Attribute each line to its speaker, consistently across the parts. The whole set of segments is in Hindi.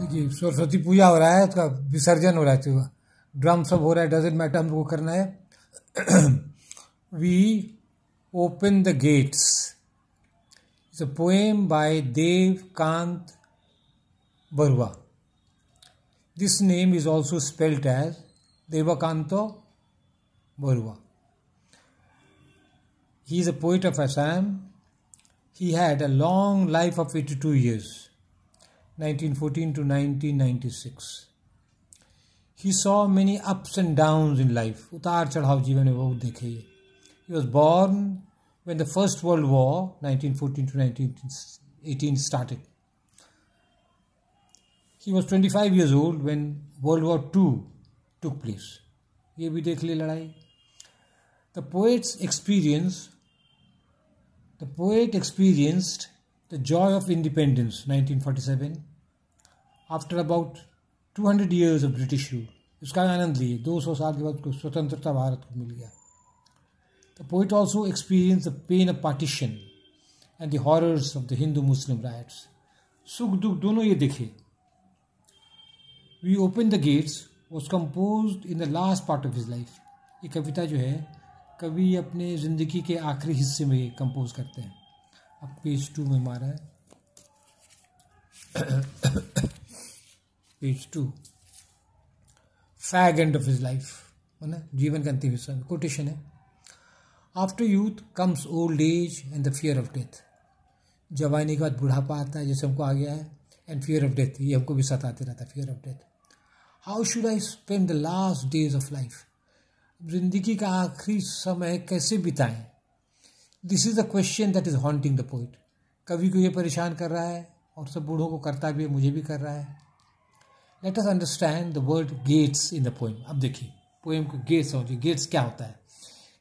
Speaker 1: जी सरस्वती पूजा हो रहा है उसका विसर्जन हो रहा है तो ड्रम सब हो रहा है डजेंट मैटर हम लोग करना है we open the gates it's a poem by Dev Kant Barua this name is also spelled as Devakanta Barua he is a poet of Assam he had a long life of eighty two years 1914 to 1996 he saw many ups and downs in life उतार चढ़ाव जीवन में देखे he was born when the first world war 1914 to 1918 started he was 25 years old when world war II took place ये भी देख लड़ाई the poet's experience the poet experienced the joy of independence 1947 after about two hundred years of British rule उसका आनंद लिए दो सौ साल के बाद उसको स्वतंत्रता भारत को मिल गया the poet also experience the pain of partition and the horrors of the Hindu Muslim riots सुख दुख दोनों ये दिखे we open the gates was compose in the last part of his life ये कविता जो है कवि अपने ज़िंदगी के आखिरी हिस्से में कंपोज करते हैं अब पेज टू में हमारा है page two fag end of his life है ना जीवन का अंतिम हिस्सा कोटेशन है after youth comes old age and the fear of death जवानी के बाद बुढ़ापा आता है जैसे हमको आ गया है एंड फियर ऑफ डेथ ये हमको भी साथ आते रहता है fear of death how should I spend the last days of life जिंदगी का आखिरी समय कैसे बिताएं this is the question that is haunting the poet कवि को ये परेशान कर रहा है और सब बूढ़ों को करता भी है मुझे भी कर रहा है let us understand the word gates in the poem अब देखिए पोइम को हो समझिए गेट्स क्या होता है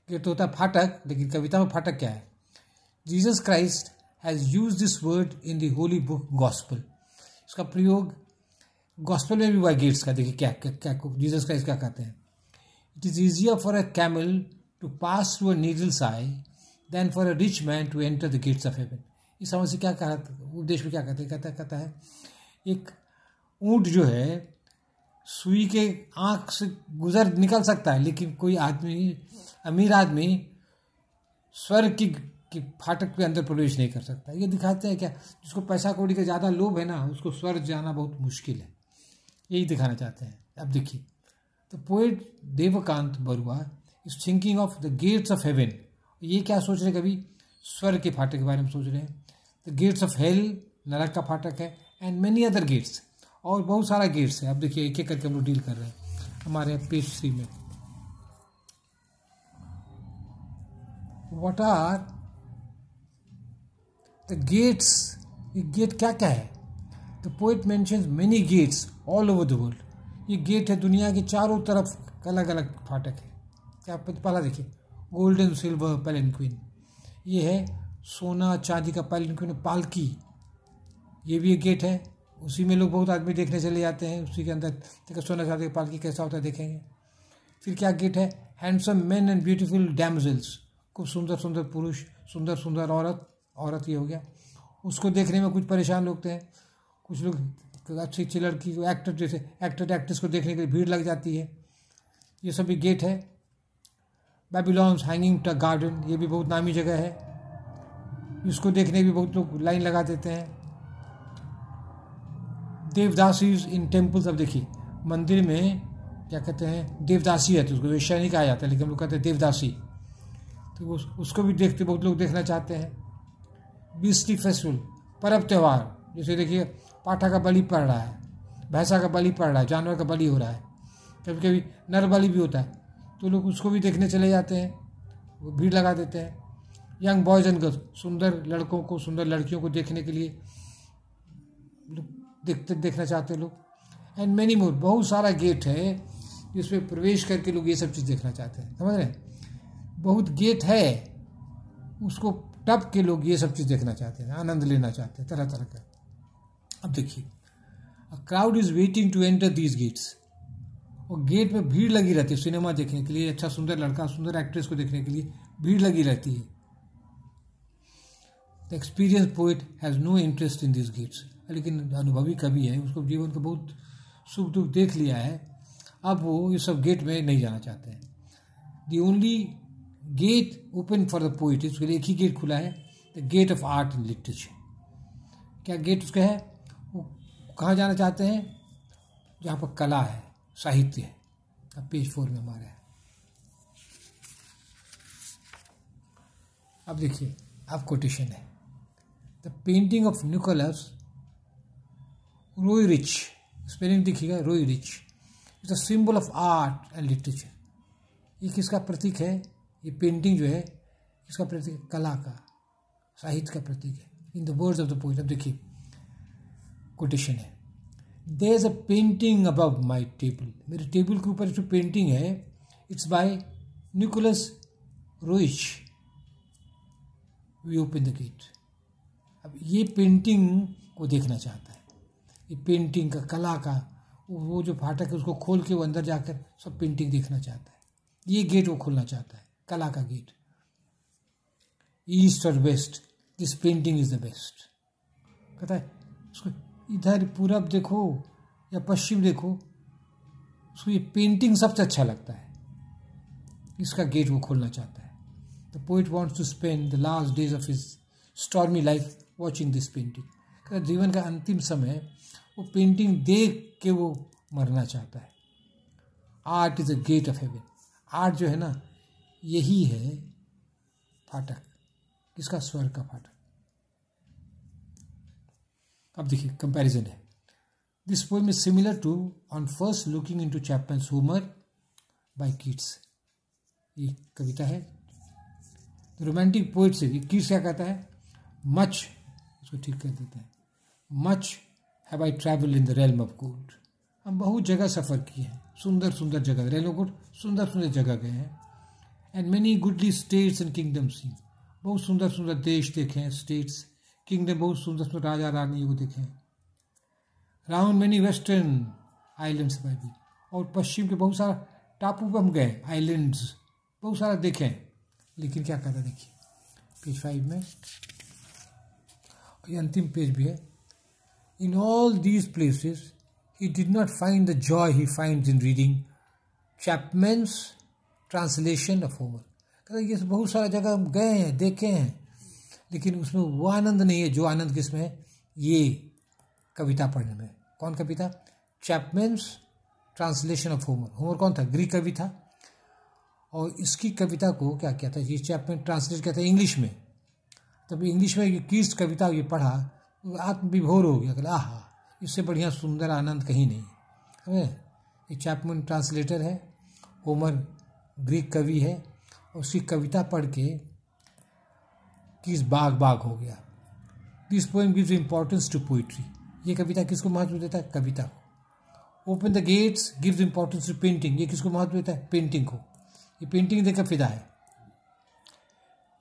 Speaker 1: गेट होता है फाटक लेकिन कविता में फाटक क्या है Jesus Christ has use this word in the holy book gospel इसका प्रयोग गॉस्पल में भी हुआ गेट्स का देखिए क्या क्या क्या जीसस क्राइस्ट क्या कहते हैं it is easier for a camel to pass through a needle's eye than for a rich man to enter the gates of heaven इस समझ से क्या कहा उपदेश में क्या कहते हैं कहता कहता है एक ऊँट जो है सुई के आँख से गुजर निकल सकता है लेकिन कोई आदमी अमीर आदमी स्वर्ग की की फाटक के अंदर प्रवेश नहीं कर सकता ये दिखाते हैं क्या जिसको पैसा कौड़ी का ज़्यादा लोभ है ना उसको स्वर्ग जाना बहुत मुश्किल है यही दिखाना चाहते हैं अब देखिए तो poet Devkant Barua is thinking of the gates of heaven ये क्या सोच रहे कभी स्वर्ग के फाटक के बारे में सोच रहे हैं द गेट्स ऑफ हेल नरक का फाटक है एंड मेनी अदर गेट्स और बहुत सारा गेट्स है अब देखिए एक एक करके हम लोग डील कर रहे हैं हमारे पेज थ्री में वट आर द गेट्स ये गेट क्या क्या है the poet mention many gates all over the world ये गेट है दुनिया के चारों तरफ अलग अलग फाटक है क्या पहला देखिए गोल्ड एंड सिल्वर क्वीन ये है सोना चांदी का पैलन क्वीन पालकी ये भी एक गेट है उसी में लोग बहुत आदमी देखने चले जाते हैं उसी के अंदर देखो सोना शादी पालकी कैसा होता है देखेंगे फिर क्या गेट है handsome man and beautiful damsels खूब सुंदर सुंदर पुरुष सुंदर सुंदर औरत औरत ही हो गया उसको देखने में कुछ परेशान लोग हैं कुछ लोग अच्छी अच्छी लड़की एक्टर जैसे एक्टर एक्ट्रेस को देखने के लिए भीड़ लग जाती है ये सब भी गेट है बेबीलॉन्स हैंगिंग ट गार्डन ये भी बहुत नामी जगह है इसको देखने भी बहुत लोग लाइन लगा देते हैं देवदासीज इन टेम्पल्स अब देखिए मंदिर में क्या कहते हैं देवदासी है तो उसको वैश्य नहीं कहा जाता लेकिन हम लोग कहते हैं देवदासी तो उस, उसको भी देखते बहुत लोग देखना चाहते हैं बीसली फेस्टिवल पर्व त्यौहार जैसे देखिए पाठा का बलि पड़ रहा है भैंसा का बलि पड़ रहा है जानवर का बलि हो रहा है कभी कभी नर बलि भी होता है तो लोग उसको भी देखने चले जाते हैं वो भीड़ लगा देते हैं यंग बॉयज़ एंड गर्ल्स सुंदर लड़कों को सुंदर लड़कियों को देखने के लिए देखते देखना चाहते लोग एंड मैनी मोर बहुत सारा गेट है जिसमें प्रवेश करके लोग ये सब चीज़ देखना चाहते हैं समझ रहे बहुत गेट है उसको टप के लोग ये सब चीज़ देखना चाहते हैं आनंद लेना चाहते हैं तरह तरह का अब देखिए crowd is waiting to enter these gates और गेट में भीड़ लगी रहती है सिनेमा देखने के लिए अच्छा सुंदर लड़का सुंदर एक्ट्रेस को देखने के लिए भीड़ लगी रहती है the experience poet has no interest in this gates लेकिन अनुभवी कवि है उसको जीवन को बहुत सुख दुख देख लिया है अब वो ये सब गेट में नहीं जाना चाहते हैं the only gate open for the poet उसके लिए एक ही गेट खुला है the gate of art and literature क्या गेट उसका है वो कहाँ जाना चाहते हैं जहाँ पर कला है साहित्य है अब पेज फोर में हमारा है अब देखिए अब कोटेशन है the painting of Nicholas Roerich spelling दिखेगा Roerich is the symbol of art and literature ये किसका प्रतीक है ये पेंटिंग जो है किसका प्रतीक है कला का साहित्य का प्रतीक है in the words of the poet अब देखिए कोटेशन है there is a painting above my table मेरे टेबल के ऊपर जो पेंटिंग है it's by Nicholas Roerich we open the gate अब ये पेंटिंग को देखना चाहता है ये पेंटिंग का कला का वो जो फाटक है उसको खोल के वो अंदर जाकर सब पेंटिंग देखना चाहता है ये गेट वो खोलना चाहता है कला का गेट ईस्ट और west this painting is the best कहता है उसको इधर पूरब देखो या पश्चिम देखो उसको ये पेंटिंग सबसे अच्छा लगता है इसका गेट वो खोलना चाहता है the poet wants to spend the last days of his stormy life watching this painting का जीवन का अंतिम समय वो पेंटिंग देख के वो मरना चाहता है art is a gate of heaven art जो है ना यही है फाटक किसका स्वर का फाटक अब देखिए कंपैरिजन है this poem is similar to on first looking into Chapman Homer by Keats ये कविता है रोमांटिक पोइट से किड्स क्या कहता है मच उसको ठीक कर देते हैं much have I travel in the realm of good हम बहुत जगह सफ़र किए हैं सुंदर सुंदर जगह रेलो को सुंदर सुंदर जगह गए हैं and many goodly states and kingdoms seen बहुत सुंदर सुंदर देश देखे हैं स्टेट्स किंगडम बहुत सुंदर सुंदर राजा रानियों को देखे हैं राउंड मैनी वेस्टर्न आइलैंड्स में भी और पश्चिम के बहुत सारा टापू पर हम गए आइलैंड्स बहुत सारा देखे हैं लेकिन क्या कहता देखिए पेज फाइव में ये अंतिम पेज भी है in all these places he did not find the joy he find in reading Chapman's translation of Homer कहते ये बहुत सारा जगह हम गए हैं देखे हैं लेकिन उसमें वो आनंद नहीं है जो आनंद किसमें है ये कविता पढ़ने में कौन कविता Chapman's translation of Homer Homer कौन था ग्रीक कवि था और इसकी कविता को क्या किया था ये चैपमेंट ट्रांसलेट किया था इंग्लिश में तब इंग्लिश में ये कविता ये पढ़ा तो आत्मविभोर हो गया आह इससे बढ़िया सुंदर आनंद कहीं नहीं समझे ये चैपमन ट्रांसलेटर है होमर ग्रीक कवि है और उसकी कविता पढ़ के किस बाग बाग हो गया this poem gives importance to poetry ये कविता किसको महत्व देता है कविता को open the gates gives importance to painting ये किसको महत्व देता है पेंटिंग को ये पेंटिंग देखकर फिदा है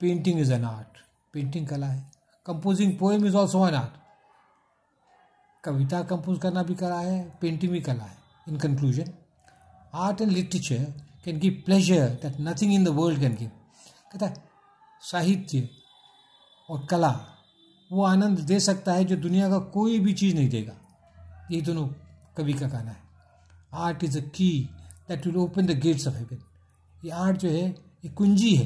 Speaker 1: painting is an art painting कला है composing poem is also an art कविता कंपोज करना भी कला है पेंटिंग भी कला है in conclusion art and literature can give pleasure that nothing in the world can give कहता है साहित्य और कला वो आनंद दे सकता है जो दुनिया का कोई भी चीज़ नहीं देगा ये दोनों कवि का कहना है art is a key that will open the gates of heaven ये आर्ट जो है ये कुंजी है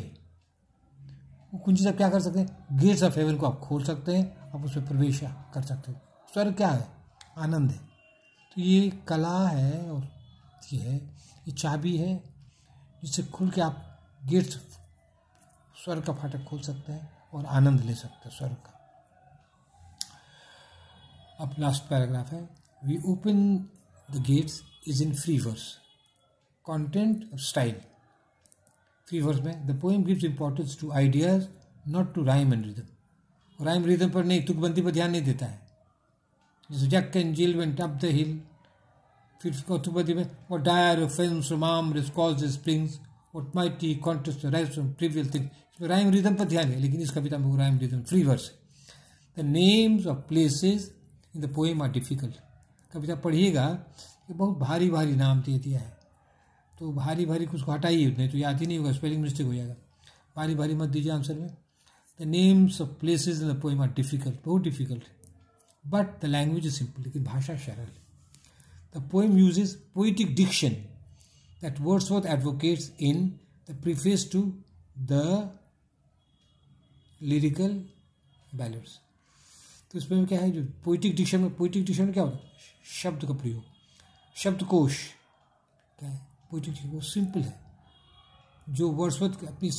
Speaker 1: कुंजी से क्या कर सकते हैं गेट्स ऑफ हेवन को आप खोल सकते हैं आप उसमें प्रवेश कर सकते हैं स्वर्ग क्या है आनंद है तो ये कला है और ये है ये चाबी है जिससे खुल के आप गेट्स स्वर्ग का फाटक खोल सकते हैं और आनंद ले सकते हैं स्वर्ग का अब लास्ट पैराग्राफ है we open the gates is in free verse content style three verse में the poem gives importance to ideas not to rhyme and rhythm rhyme rhythm पर नहीं तुकबंदी पर ध्यान नहीं देता है जैसे Jack and Jill went up the hill फिर तुकबंदी में वो डायर फेंस माम रिस्कॉल्स स्प्रिंग्स वट टी contest rise from thing rhyme rhythm पर ध्यान है लेकिन इस कविता में राइम रिदम फ्री वर्स है the names of places in the poem are difficult कविता पढ़िएगा ये बहुत भारी भारी नाम दे दिया है तो भारी भारी कुछ को हटाइए नहीं तो याद ही नहीं होगा स्पेलिंग मिस्टेक हो जाएगा भारी भारी मत दीजिए आंसर में the names of place in the poem are difficult बहुत difficult but the language is simple लेकिन भाषा सरल the poem is poetic diction that Wordsworth advocates in the preface to the lyrical ballads तो इसमें क्या है जो पोइटिक डिक्शन में पोइटिक डिक्शन में क्या होता है शब्द का प्रयोग शब्दकोश क्या है पोइटिक्स वो सिंपल है जो वर्षवत अपनी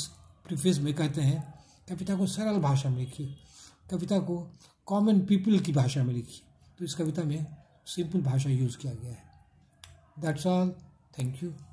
Speaker 1: प्रिफेस में कहते हैं कविता को सरल भाषा में लिखिए कविता को कॉमन पीपल की भाषा में लिखिए तो इस कविता में सिंपल भाषा यूज़ किया गया है दैट्स ऑल थैंक यू